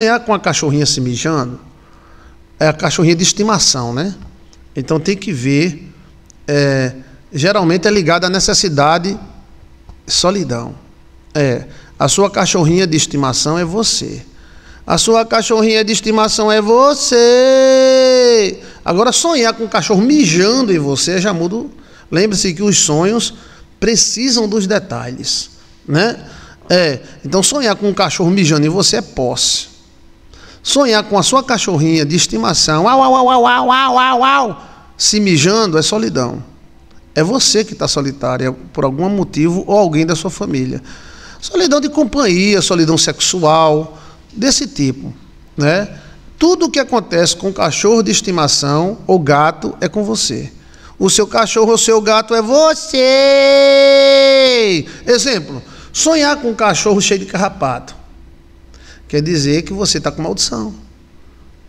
Sonhar é com a cachorrinha se mijando é a cachorrinha de estimação, né? Então tem que ver. É, geralmente é ligada à necessidade solidão. É. A sua cachorrinha de estimação é você. A sua cachorrinha de estimação é você. Agora sonhar com o cachorro mijando em você já muda. Lembre-se que os sonhos precisam dos detalhes, né? É, então sonhar com um cachorro mijando em você é posse. Sonhar com a sua cachorrinha de estimação, au, au, au, au, au, au, au, au, se mijando é solidão. É você que está solitária por algum motivo ou alguém da sua família. Solidão de companhia, solidão sexual, desse tipo, né? Tudo o que acontece com cachorro de estimação ou gato é com você. O seu cachorro ou seu gato é você. Exemplo: sonhar com um cachorro cheio de carrapato. Quer dizer que você está com maldição.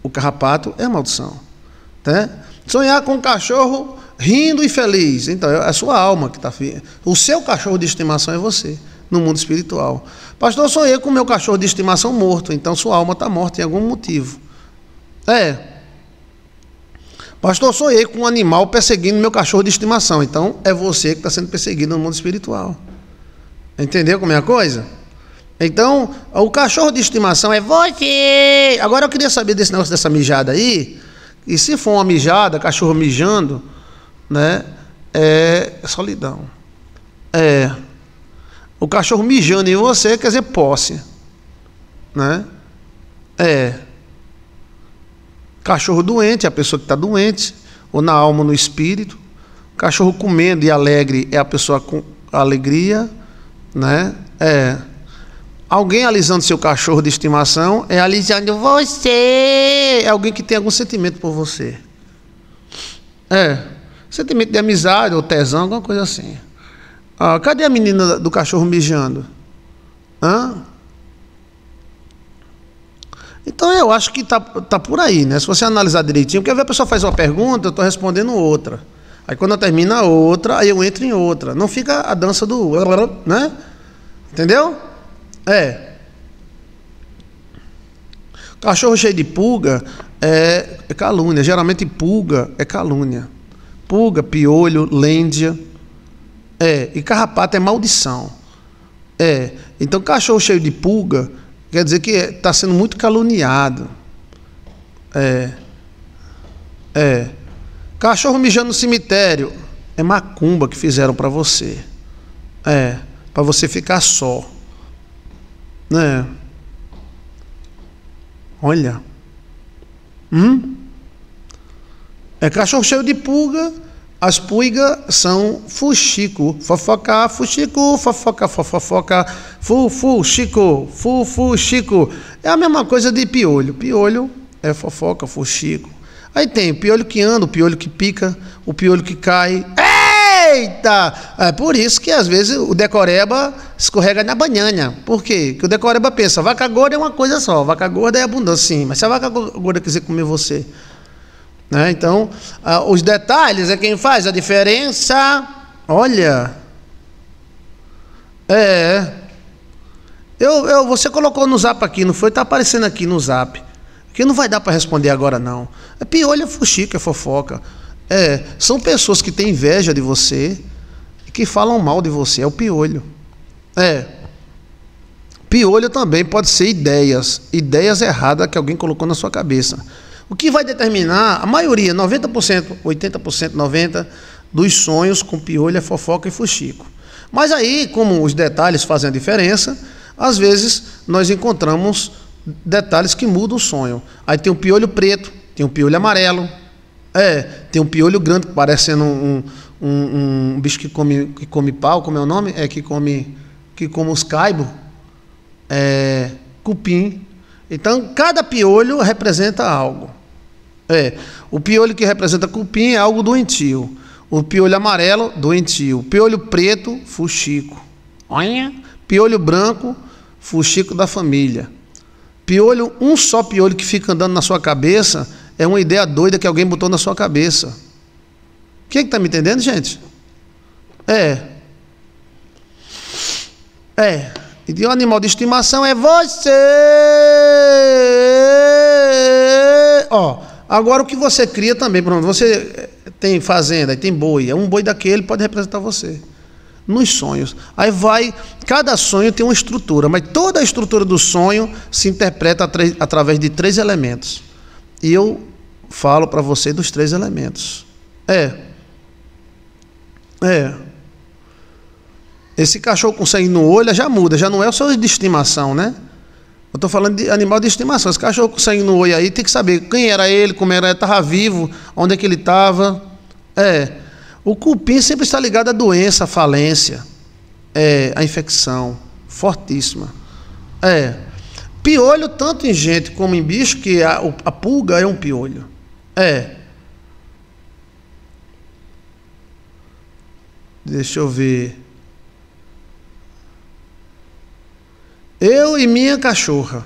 O carrapato é maldição. tá? Sonhar com um cachorro rindo e feliz. Então, é a sua alma que está. O seu cachorro de estimação é você, no mundo espiritual. Pastor, eu sonhei com o meu cachorro de estimação morto. Então, sua alma está morta em algum motivo. É, Pastor, sonhei com um animal perseguindo meu cachorro de estimação. Então é você que está sendo perseguido no mundo espiritual. Entendeu como é a coisa? Então, o cachorro de estimação é você. Agora eu queria saber desse negócio dessa mijada aí. E se for uma mijada, cachorro mijando, né? É solidão. É. O cachorro mijando em você quer dizer posse. Né? É. Cachorro doente, é a pessoa que está doente, ou na alma, ou no espírito. Cachorro comendo e alegre é a pessoa com alegria, né? É. Alguém alisando seu cachorro de estimação é alisando você. É alguém que tem algum sentimento por você. É. Sentimento de amizade ou tesão, alguma coisa assim. Ah, cadê a menina do cachorro mijando? Hã? Então eu acho que tá, tá por aí, né? Se você analisar direitinho, porque ver a pessoa faz uma pergunta, eu estou respondendo outra. Aí quando eu termino a outra, aí eu entro em outra. Não fica a dança do. né? Entendeu? É. Cachorro cheio de pulga é, é calúnia. Geralmente pulga é calúnia. Pulga, piolho, lêndia. É. E carrapato é maldição. É. Então cachorro cheio de pulga quer dizer que está é, sendo muito caluniado. É. É. Cachorro mijando no cemitério é macumba que fizeram para você. É, para você ficar só. É. Olha. Hum? É cachorro cheio de pulga. As pulgas são fuxico, fofoca, fuxico, fofoca, fofofoca, fufu, chico, fufu, chico. É a mesma coisa de piolho. Piolho é fofoca, fuxico. Aí tem o piolho que anda, o piolho que pica, o piolho que cai. É! Eita! É por isso que às vezes o decoreba escorrega na banhanha. Por quê? Porque o decoreba pensa, vaca gorda é uma coisa só, vaca gorda é abundância, sim. Mas se a vaca gorda quiser comer você. Né? Então, ah, os detalhes é quem faz a diferença. Olha. É. Eu, eu, você colocou no zap aqui, não foi? Está aparecendo aqui no zap. Que não vai dar para responder agora, não. É é fuxico, é fofoca. É, são pessoas que têm inveja de você e que falam mal de você. É o piolho. É. Piolho também pode ser ideias, ideias erradas que alguém colocou na sua cabeça. O que vai determinar a maioria, 90%, 80%, 90% dos sonhos com piolho é fofoca e fuxico. Mas aí, como os detalhes fazem a diferença, às vezes nós encontramos detalhes que mudam o sonho. Aí tem um piolho preto, tem um piolho amarelo, é, tem um piolho grande, parecendo um, um, um bicho que come, que come pau, como é o nome? É, que come, que come os caibos. É, cupim. Então, cada piolho representa algo. É, o piolho que representa cupim é algo doentio. O piolho amarelo, doentio. Piolho preto, fuxico. Olha. Piolho branco, fuxico da família. Piolho, um só piolho que fica andando na sua cabeça é uma ideia doida que alguém botou na sua cabeça. Quem é está me entendendo, gente? É. É. E o animal de estimação é você. Ó, agora o que você cria também, pronto, você eh, tem fazenda, e tem boi, é um boi daquele pode representar você nos sonhos. Aí vai, cada sonho tem uma estrutura, mas toda a estrutura do sonho se interpreta através de três elementos. E eu falo para você dos três elementos. É. É. Esse cachorro com sangue no olho já muda, já não é o seu de estimação, né? Eu estou falando de animal de estimação. Esse cachorro com sangue no olho aí tem que saber quem era ele, como era, ele estava vivo, onde é que ele estava. É. O cupim sempre está ligado à doença, à falência, é, a infecção. Fortíssima. É. Piolho, tanto em gente como em bicho, que a, a pulga é um piolho. É. Deixa eu ver. Eu e minha cachorra.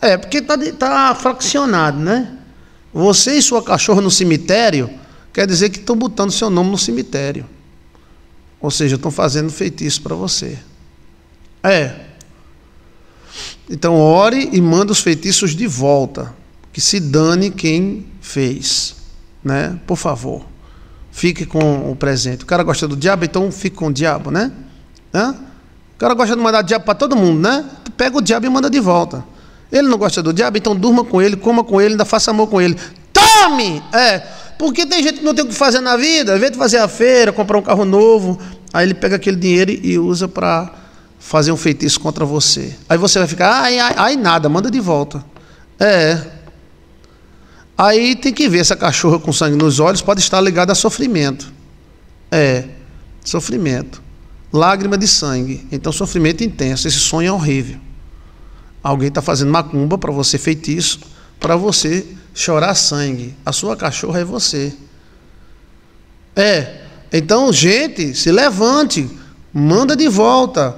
É, porque tá, tá fraccionado, né? Você e sua cachorra no cemitério quer dizer que estão botando seu nome no cemitério. Ou seja, estão fazendo feitiço para você. É. Então ore e manda os feitiços de volta que se dane quem fez, né? Por favor, fique com o presente. O cara gosta do diabo, então fique com o diabo, né? Hã? O cara gosta de mandar diabo para todo mundo, né? Tu pega o diabo e manda de volta. Ele não gosta do diabo, então durma com ele, coma com ele, ainda faça amor com ele. Tome! É, porque tem gente que não tem o que fazer na vida, vem de fazer a feira, comprar um carro novo, aí ele pega aquele dinheiro e usa para fazer um feitiço contra você. Aí você vai ficar, ai, ai, ai, nada, manda de volta. É, Aí tem que ver se a cachorra com sangue nos olhos pode estar ligada a sofrimento. É, sofrimento. Lágrima de sangue. Então, sofrimento intenso. Esse sonho é horrível. Alguém está fazendo macumba para você, feitiço, para você chorar sangue. A sua cachorra é você. É. Então, gente, se levante, manda de volta,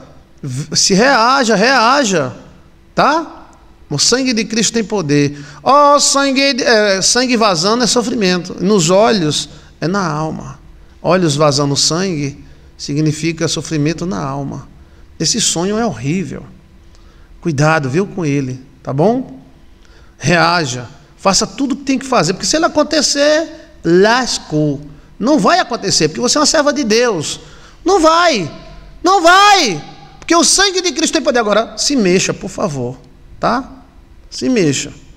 se reaja, reaja, tá? O sangue de Cristo tem poder. Ó, oh, sangue, é, sangue vazando é sofrimento. Nos olhos é na alma. Olhos vazando sangue significa sofrimento na alma. Esse sonho é horrível. Cuidado, viu, com ele, tá bom? Reaja. Faça tudo o que tem que fazer, porque se ele acontecer, lascou. Não vai acontecer, porque você é uma serva de Deus. Não vai. Não vai. Porque o sangue de Cristo tem poder agora. Se mexa, por favor, tá? se mexa.